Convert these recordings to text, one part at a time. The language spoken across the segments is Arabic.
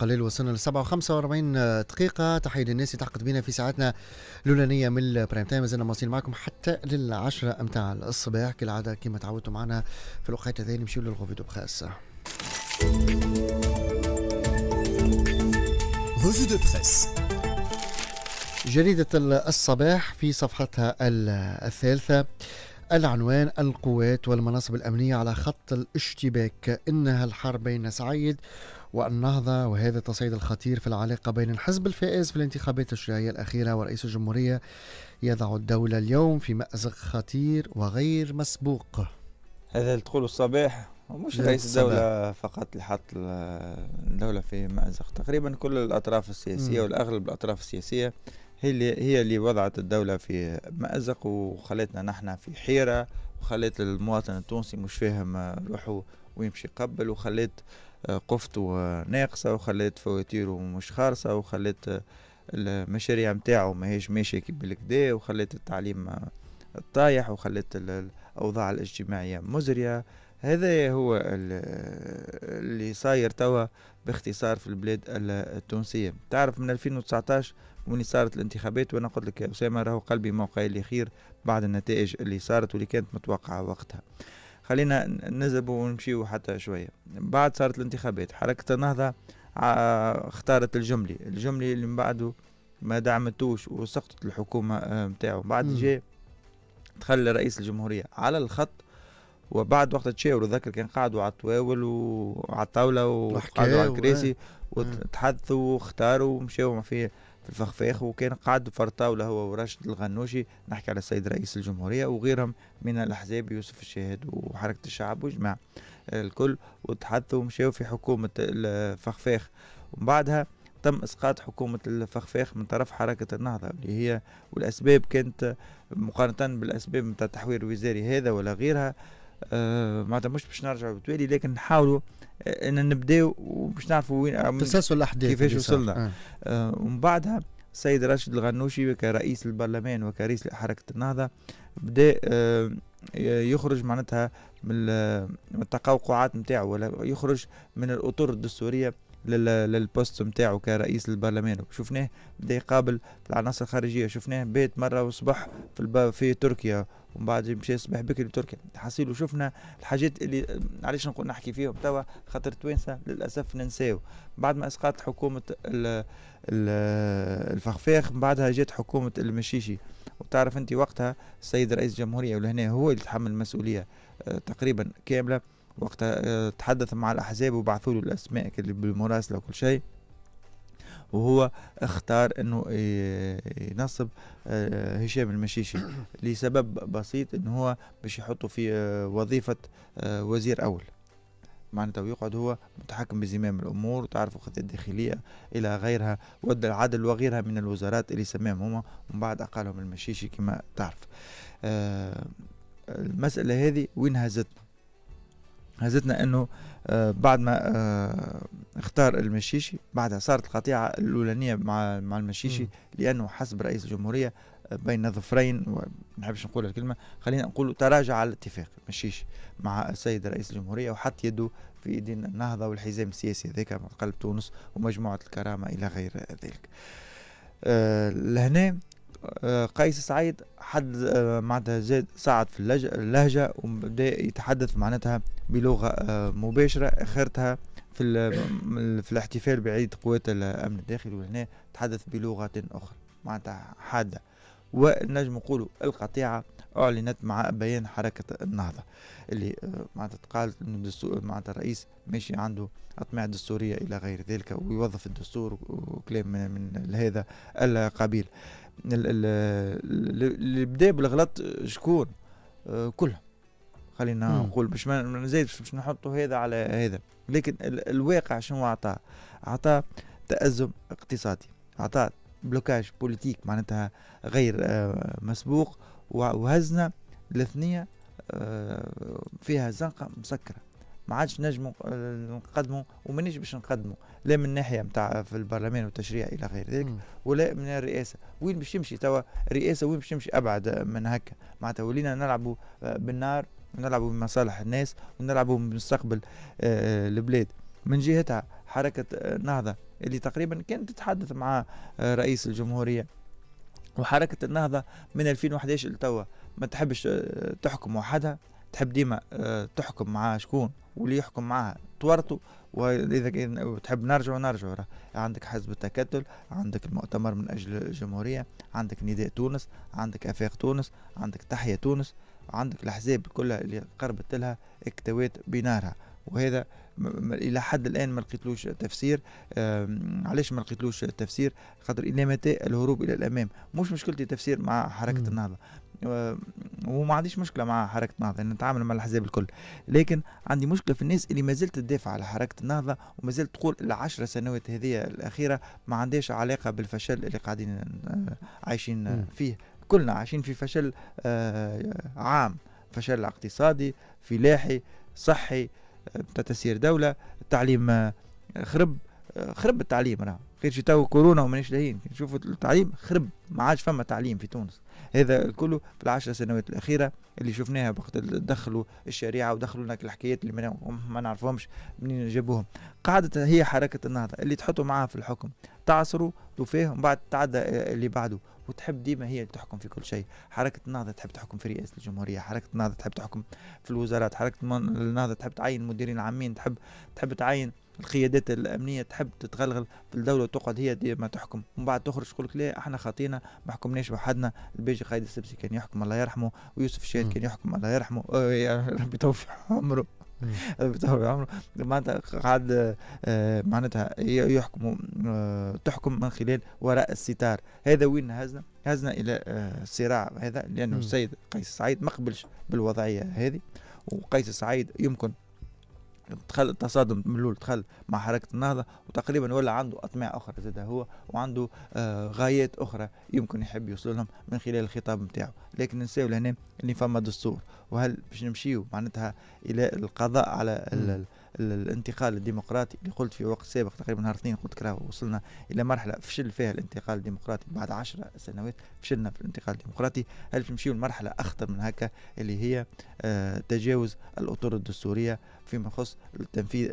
قليل وصلنا ل 7 و45 دقيقة تحية للناس اللي تعقد بينا في ساعتنا الأولانية من البرايم تايم مازلنا مواصلين معكم حتى للعشرة متاع الصباح كالعادة كما تعودتوا معنا في الوقت هذا نمشيو للغوفي دو بخاس غوفي دو بخاس جريدة الصباح في صفحتها الثالثة العنوان القوات والمناصب الأمنية على خط الاشتباك إنها الحرب بين سعيد والنهضة وهذا التصعيد الخطير في العلاقة بين الحزب الفائز في الانتخابات التشريعية الأخيرة ورئيس الجمهورية يضع الدولة اليوم في مأزق خطير وغير مسبوق هذا اللي الصباح ومش رئيس الدولة فقط اللي حط الدولة في مأزق تقريبا كل الأطراف السياسية والأغلب الأطراف السياسية هي اللي هي اللي وضعت الدولة في مأزق وخلتنا نحن في حيرة وخلت المواطن التونسي مش فاهم آه، روحه ويمشي قبل وخلت آه، قفته آه، ناقصة وخلت فواتيره مش خالصة وخلت المشاريع متاعه ماهيش ماشية كي بالكدا وخلت التعليم طايح وخلت الأوضاع الاجتماعية مزرية هذا هو اللي صاير توا باختصار في البلاد التونسية تعرف من 2019 وين صارت الانتخابات وانا قلت لك يا اسامه راهو قلبي موقعي خير بعد النتائج اللي صارت واللي كانت متوقعه وقتها خلينا نذهبوا ونمشيو حتى شويه بعد صارت الانتخابات حركه النهضه اختارت الجملي الجملي اللي من بعده ما دعمتوش وسقطت الحكومه نتاعو آه، بعد جاء دخل رئيس الجمهوريه على الخط وبعد وقت تشاوروا ذكر كان قعدوا على الطواول وعلى الطاوله وقعدوا على الكراسي آه. آه. وتحدثوا واختاروا ومشاو في في الفخفاخ وكان قعد في الطاولة هو وراشد الغنوشي نحكي على السيد رئيس الجمهورية وغيرهم من الأحزاب يوسف الشاهد وحركة الشعب وجمع الكل وتحدثوا ومشاو في حكومة الفخفاخ ومن بعدها تم اسقاط حكومه الفخفاخ من طرف حركه النهضه اللي هي والاسباب كانت مقارنه بالاسباب نتاع التحوير الوزاري هذا ولا غيرها آه معناتها مش باش نرجعوا بالتوالي لكن نحاولوا ان نبداو باش نعرفوا وين تسلسل آه، الاحداث كيفاش وصلنا آه. ومن بعدها السيد راشد الغنوشي كرئيس البرلمان وكرئيس حركه النهضه بدا آه يخرج معناتها من التقوقعات نتاعو ولا يخرج من الاطر الدستوريه للبوست نتاعو كرئيس البرلمان شفناه بدا يقابل العناصر الخارجيه شفناه بيت مره وصبح في الباب في تركيا ومن بعد مشى الصبح بكري لتركيا حصيلو شفنا الحاجات اللي علاش نقول نحكي فيهم توا خاطر التوانسه للاسف ننساو بعد ما اسقاط حكومه ال... الفخفاخ من بعدها جات حكومه المشيشي وتعرف انت وقتها السيد رئيس الجمهوريه ولهنا هو اللي تحمل المسؤوليه آه، تقريبا كامله وقتها آه، تحدث مع الأحزاب وبعثوا له الأسماء اللي بالمراسلة وكل شيء وهو اختار انه ينصب آه، هشام المشيشي لسبب بسيط انه هو باش يحطه في آه، وظيفه وزير اول معناتها ويقعد هو متحكم بزمام الامور وتعرفوا خطه الداخليه الى غيرها ود العدل وغيرها من الوزارات اللي سماهم هما ومن بعد اقالهم المشيشي كما تعرف المساله هذه وين هزتنا هزتنا انه آه، بعد ما آه، اختار المشيشي بعدها صارت القطيعه الاولانيه مع مع المشيشي لانه حسب رئيس الجمهوريه آه، بين ظفرين ما نحبش نقول الكلمه خلينا نقول تراجع على الاتفاق المشيشي مع السيد رئيس الجمهوريه وحط يده في ايدين النهضه والحزام السياسي ذاك قلب تونس ومجموعه الكرامه الى غير ذلك. لهنا آه، قيس سعيد حد آه، معناتها زاد صعد في اللهجة وبدا يتحدث معناتها بلغة آه، مباشرة آخرتها في في الاحتفال بعيد قوات الأمن الداخلي وهنا تحدث بلغة أخرى معناتها حادة والنجم نقولوا القطيعة أعلنت مع بيان حركة النهضة اللي آه، معناتها تقالت أن الدستور معناتها الرئيس ماشي عنده أطماع دستورية إلى غير ذلك ويوظف الدستور وكلام من, من هذا القبيل اللي بدا بالغلط شكون آه، كلهم خلينا نقول باش ما نزيد باش نحطوا هذا على هذا لكن الواقع شنو عطاه عطاه تأزم اقتصادي عطاه بلوكاج بوليتيك معناتها غير آه، مسبوق وهزنا الاثنية آه، فيها زنقة مسكرة ما عادش نجموا آه، نقدموا ومانيش باش نقدموا لا من ناحيه نتاع في البرلمان والتشريع الى غير ذلك ولا من الرئاسه وين باش تمشي توا الرئاسه وين باش تمشي ابعد من هكا معناتها ولينا نلعبوا آه، بالنار ونلعبوا بمصالح الناس ونلعبوا بمستقبل البلاد من جهتها حركه النهضه اللي تقريبا كانت تتحدث مع رئيس الجمهوريه وحركة النهضة من 2011 لتوا ما تحبش آه، تحكم وحدها تحب ديما آه، تحكم مع شكون واللي يحكم معاها تورطوا واذا كان تحب نرجع نرجع عندك حزب التكتل عندك المؤتمر من اجل الجمهوريه عندك نداء تونس عندك افاق تونس عندك تحيا تونس عندك الاحزاب كلها اللي قربت لها اكتوات بنارها وهذا الى حد الان ما لقيتلوش تفسير علاش ما لقيتلوش تفسير خاطر الى متى الهروب الى الامام مش مشكلتي تفسير مع حركه النهضه وما عنديش مشكله مع حركه النهضه يعني نتعامل مع الاحزاب الكل لكن عندي مشكله في الناس اللي ما زلت تدافع على حركه النهضه وما زلت تقول العشر سنوات هذه الاخيره ما عندهاش علاقه بالفشل اللي قاعدين آه، عايشين فيه كلنا عايشين في فشل آه، عام فشل اقتصادي فلاحي صحي نتاع تسيير دوله التعليم خرب خرب التعليم راه خير تو كورونا ومانيش لاهين نشوفوا التعليم خرب ما عادش فما تعليم في تونس هذا كله في العشر سنوات الاخيره اللي شفناها وقت دخلوا الشريعه ودخلوا لنا الحكايات اللي ما نعرفهمش منين جابوهم قاعده هي حركه النهضه اللي تحطوا معاها في الحكم تعصروا توفيه ومن بعد تعدى آه، اللي بعده وتحب ديما هي تحكم في كل شيء حركه النهضه تحب تحكم في رئاسه الجمهوريه حركه النهضه تحب تحكم في الوزارات حركه النهضه تحب تعين مديرين عامين تحب تحب تعين القيادات الامنيه تحب تتغلغل في الدوله وتقعد هي ديما تحكم ومن بعد تخرج تقول لا احنا خاطينا ما حكمناش وحدنا الباجي قايد السبسي كان يحكم الله يرحمه ويوسف الشاهد كان يحكم الله يرحمه يا ربي توفي عمره بتوع عمره معناتها قعد آه، معناتها يحكم آه، تحكم من خلال وراء الستار هذا وين هزنا هزنا الى الصراع آه، هذا لانه السيد قيس سعيد ما قبلش بالوضعيه هذه وقيس سعيد يمكن دخل تصادم من الاول دخل مع حركه النهضه وتقريبا ولا عنده اطماع اخرى زاد هو وعنده آه غايات اخرى يمكن يحب يوصل لهم من خلال الخطاب نتاعو لكن نساو لهنا اللي فما دستور وهل باش نمشيو معناتها الى القضاء على الانتقال الديمقراطي اللي قلت في وقت سابق تقريبا نهار اثنين قلت راه وصلنا الى مرحله فشل فيها الانتقال الديمقراطي بعد 10 سنوات فشلنا في الانتقال الديمقراطي هل تمشيوا لمرحله اخطر من هكا اللي هي آه تجاوز الاطر الدستوريه فيما يخص التنفيذ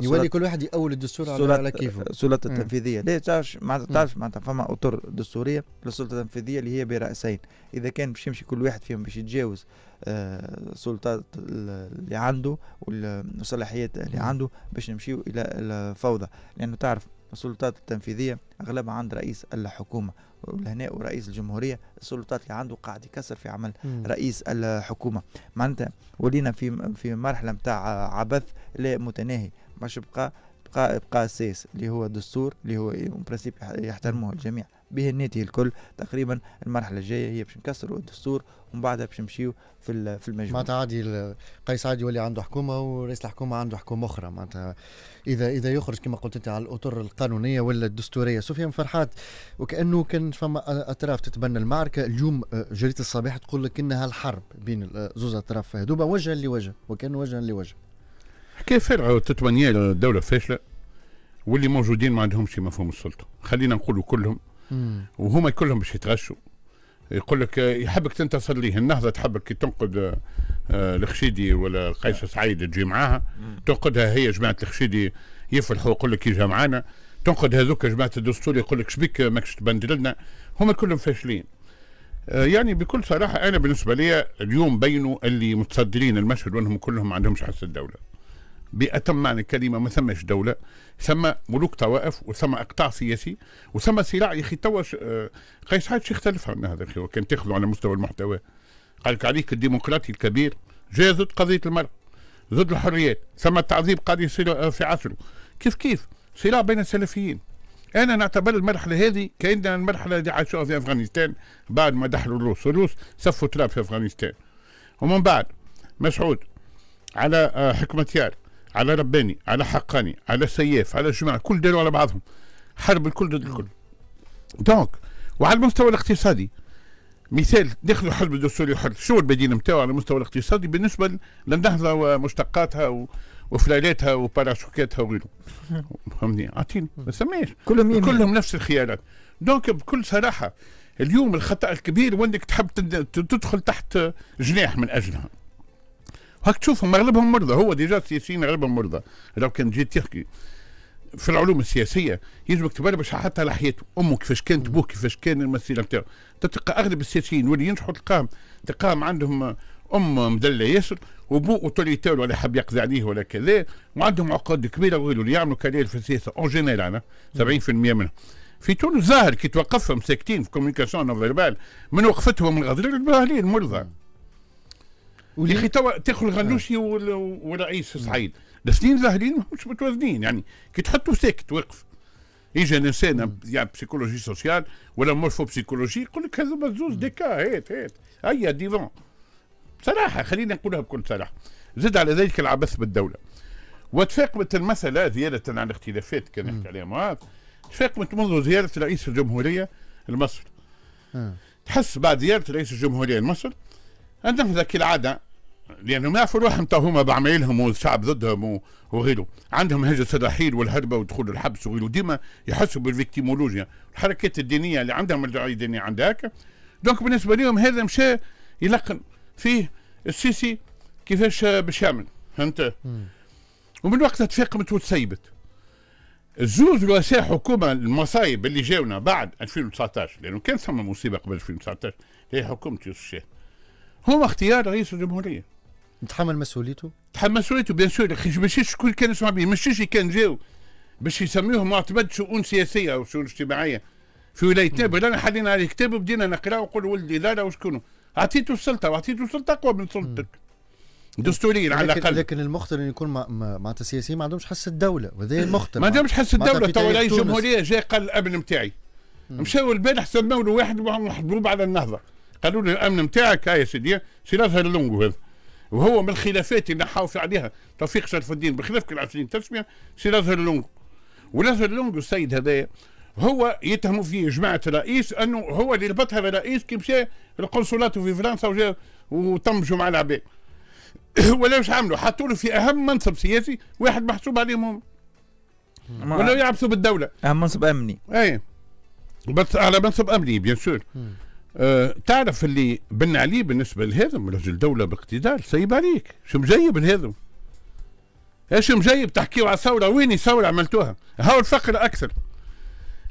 يولي كل واحد يأول الدستور على, على كيفه السلطه التنفيذيه لا تعرفش معناتها تعرف معناتها فما اطر دستوريه للسلطه التنفيذيه اللي هي براسين اذا كان باش يمشي كل واحد فيهم باش يتجاوز السلطات آه، اللي عنده والصلاحيات اللي عنده باش نمشيو الى الفوضى لانه تعرف السلطات التنفيذيه اغلبها عند رئيس الحكومه ولهنا ورئيس الجمهوريه السلطات اللي عنده قاعد يكسر في عمل مم. رئيس الحكومه معناتها ولينا في في مرحله نتاع عبث لا متناهي باش بقى بقى بقى سيس اللي هو الدستور اللي هو يحترمه يحترموه الجميع به النادي الكل تقريبا المرحله الجايه هي باش نكسروا الدستور ومن بعدها باش نمشيو في في المجموعه معناتها عادي قيس عادي يولي عنده حكومه ورئيس الحكومه عنده حكومه اخرى معناتها اذا اذا يخرج كما قلت انت على الاطر القانونيه ولا الدستوريه سفيان فرحات وكانه كان فما اطراف تتبنى المعركه اليوم آه، جريده الصباح تقول لك انها الحرب بين آه، زوز اطراف هذوما وجها لوجه وكان وجها لوجه حكايه فارغه تتبنيها الدوله فاشله واللي موجودين ما عندهمش مفهوم السلطه خلينا نقولوا كلهم وهما كلهم باش يتغشوا يقول لك يحبك تنتصر ليه النهضه تحبك تنقد آه، الخشيدي ولا قيس سعيد تجي معاها تنقدها هي جماعه الخشيدي يفرحوا يقول لك يجي معانا تنقد هذوك جماعه الدستور يقول لك شبيك ماكش تبندل لنا هما كلهم فاشلين آه، يعني بكل صراحه انا بالنسبه لي اليوم بينوا اللي متصدرين المشهد وانهم كلهم ما عندهمش حس الدوله باتم معنى الكلمه ما ثمش دوله ثم ملوك طوائف وثم اقطاع سياسي وثم صراع يا اخي توا آه، قيس حاج اختلف عن هذا اخي وكان تاخذه على مستوى المحتوى قال لك عليك الديمقراطي الكبير جاء ضد قضيه المرأة ضد الحريات ثم التعذيب قاعد يصير آه، في عصره كيف كيف صراع بين السلفيين انا نعتبر المرحله هذه كانها المرحله اللي عاشوها في افغانستان بعد ما دحروا الروس الروس سفوا تراب في افغانستان ومن بعد مسعود على آه، حكمة يار على رباني على حقاني على سياف على جماعة كل داروا على بعضهم حرب الكل ضد الكل دونك وعلى المستوى الاقتصادي مثال دخلوا حرب الدستوري وحرب شو البديل نتاعو على المستوى الاقتصادي بالنسبه للنهضه ومشتقاتها و... وفلالاتها وباراشوكاتها وغيره فهمني اعطيني ما سماش كلهم كلهم نفس الخيارات دونك بكل صراحه اليوم الخطا الكبير وانك تحب تدخل تحت جناح من اجلها وهاك تشوفهم اغلبهم مرضى هو ديجا السياسيين اغلبهم مرضى لو كان جيت تحكي في العلوم السياسيه تبرر باش حتى على حياته امه كيفاش كانت ابوه كيفاش كان المسيره نتاعو تلقى اغلب السياسيين واللي ينجحوا تلقاهم تلقاهم عندهم ام مدله ياسر وبو اوتوريتير ولا حب يقضي عليه ولا كذا وعندهم عقود كبيره وغيره اللي يعملوا كارير في السياسه اون جينيرال انا 70% منهم في تونس ظاهر كي توقفهم ساكتين في كوميونيكاسيون نون فيربال من وقفتهم من الباهلين مرضى يا اخي توا تاخذ الغنوشي آه. والرئيس سعيد الاثنين ظاهرين مش متوازنين يعني كي تحطه ساكت واقف يجي الانسان يعني بسيكولوجي سوسيال ولا مورفو بسيكولوجي يقول لك هذوما مزوز ديكا هات هات هيا ديفون صراحه خلينا نقولها بكل صراحه زد على ذلك العبث بالدوله وتفاقمت المساله زياده عن الاختلافات كان نحكي عليها معاذ تفاقمت منذ زياره رئيس الجمهوريه لمصر آه. تحس بعد زياره رئيس الجمهوريه لمصر عندهم كالعاده لانهم يعرفوا روحهم تو هما بعمايلهم والشعب ضدهم وغيره عندهم هجس الرحيل والهربه ودخول الحبس وغيره ديما يحسوا بالفيكتيمولوجيا الحركات الدينيه اللي عندهم الدعايه الدينيه عندها هكا دونك بالنسبه لهم هذا مشى يلقن فيه السيسي كيفاش باش يعمل فهمت ومن وقتها تفاقمت وتسيبت الزوز رؤساء حكومه المصايب اللي جاونا بعد 2019 لانه كان ثم مصيبه قبل 2019 هي حكومه يوسف الشاه هو اختيار رئيس الجمهوريه تحمل مسؤوليته؟ تحمل مسؤوليته بيان سور ماشي شكون كان يسمع به ماشي كان جاو باش يسميوه معتمد شؤون سياسيه او شؤون اجتماعيه في ولايه نابل انا حلينا عليه كتاب وبدينا نقراه ونقول ولدي لا لا وشكون اعطيته السلطه واعطيته سلطه اقوى من سلطتك دستوريا على الاقل لكن المخطر انه يكون معناتها السياسيين ما عندهمش حس الدوله وهذا المخطر ما عندهمش حس الدوله تو رئيس الجمهوريه جاي قال الابن نتاعي مشاو البارح سماو له واحد محبوب على النهضه قالوا له الامن نتاعك يا سيدي سي الازهر اللونغو هذا وهو من الخلافات اللي حافظ عليها توفيق شرف الدين بخلاف كل 20 تسميه سي الازهر اللونغو والازهر اللونغو السيد هذايا هو يتهموا فيه جماعه الرئيس انه هو اللي ربطها بالرئيس كي مشى القنصلات في فرنسا وجا وطمجوا مع العباد ولا واش عملوا حطوا له في اهم منصب سياسي واحد محسوب عليهم هم ولا يعبثوا بالدوله اهم منصب امني اي بس على منصب امني بيان سور أه تعرف اللي بن علي بالنسبه لهذم رجل دوله باقتدار سيب عليك شو مجيب لهذم ايش مجيب تحكيوا على ثوره وين ثوره عملتوها هاو الفقر اكثر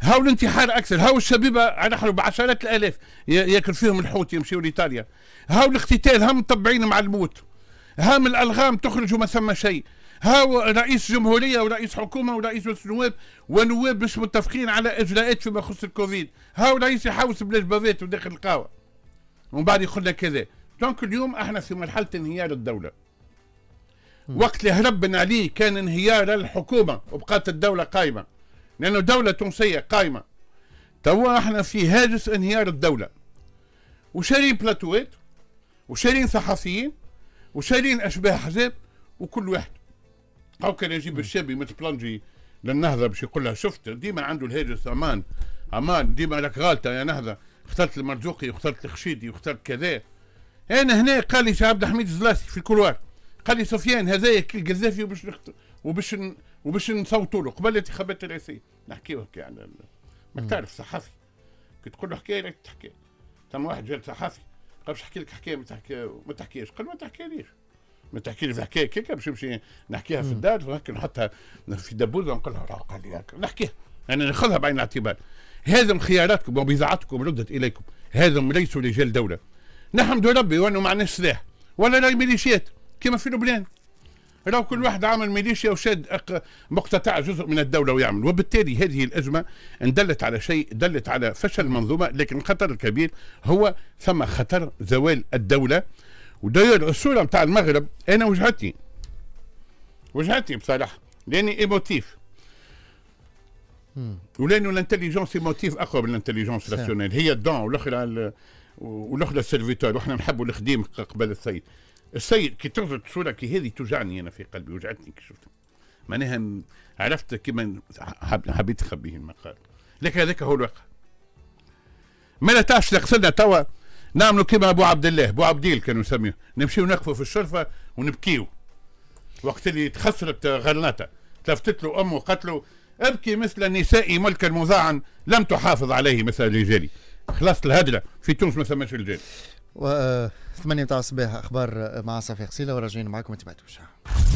هاو الانتحار اكثر هاو الشبيبه على حرب بعشرات الالاف ياكل فيهم الحوت يمشيوا لايطاليا هاو الاختتال هم مطبعين مع الموت هام الالغام تخرج وما ثم شيء هاو رئيس جمهورية ورئيس حكومة ورئيس مجلس النواب ونواب مش متفقين على إجراءات فيما يخص الكوفيد هاو رئيس يحوس بلاش بافيت وداخل القهوة ومن بعد يقول لك كذا دونك اليوم احنا في مرحلة انهيار الدولة وقت اللي هربنا عليه كان انهيار الحكومة وبقات الدولة قائمة لأنه دولة تونسية قائمة توا احنا في هاجس انهيار الدولة وشارين بلاتوات وشارين صحفيين وشارين أشباه حزب وكل واحد هاو كان يجيب الشابي مثل بلانجي للنهضه باش يقول لها شفت ديما عنده الهاجس امان امان ديما لك غالطه يا نهضه اخترت المرزوقي واخترت الخشيدي واخترت كذا انا هنا قال لي عبد الحميد الزلاسي في الكولوار قال لي سفيان هذايا كي القذافي وباش نخت... وباش ن... وباش نصوتوا له قبل انتخابات الرئاسيه نحكيو هكا على يعني ال... ما تعرف صحفي كي تقول له حكايه راك تحكي ثم واحد جاب صحفي قال باش نحكي لك حكايه ما تحكيهاش ما تحكيش قال ما تحكيليش ما تحكي لي حكايه كيكه باش نمشي نحكيها في الدار هكا نحطها في دبوزه ونقولها راه قال لي هكا نحكيها يعني ناخذها بعين الاعتبار هذم خياراتكم وبضاعتكم ردت اليكم هذم ليسوا رجال دوله نحمد ربي وانه ما عندناش سلاح ولا راي ميليشيات كما في لبنان راه كل واحد عامل ميليشيا وشاد مقتطع جزء من الدوله ويعمل وبالتالي هذه الازمه دلت على شيء دلت على فشل المنظومه لكن الخطر الكبير هو ثم خطر زوال الدوله ودير الصورة نتاع المغرب انا وجهتي وجهتي بصراحه لاني ايموتيف ولانه الانتليجونس ايموتيف اقوى من الانتليجونس راسيونيل هي الدون والاخرى والاخرى السيرفيتور واحنا نحبوا الخديم قبل السيد السيد كي تربط صوره كي هذه توجعني انا في قلبي وجعتني كي شفتها معناها عرفت كيما حبيت نخبيه المقال لكن هذاك هو الواقع ما لا تعرفش تقصدنا توا نعملوا كما ابو عبد الله ابو عبد الله كانوا يسميه نمشيو نقفوا في الشرفه ونبكيو وقت اللي تخسرت غرناطه تلفتت له امه له ابكي مثل النساء ملكا مذاعا لم تحافظ عليه مثل الرجال خلاص الهدره في تونس ما ثماش رجال و 8 نتاع الصباح اخبار مع صفيق سيله وراجعين معكم ما تبعتوش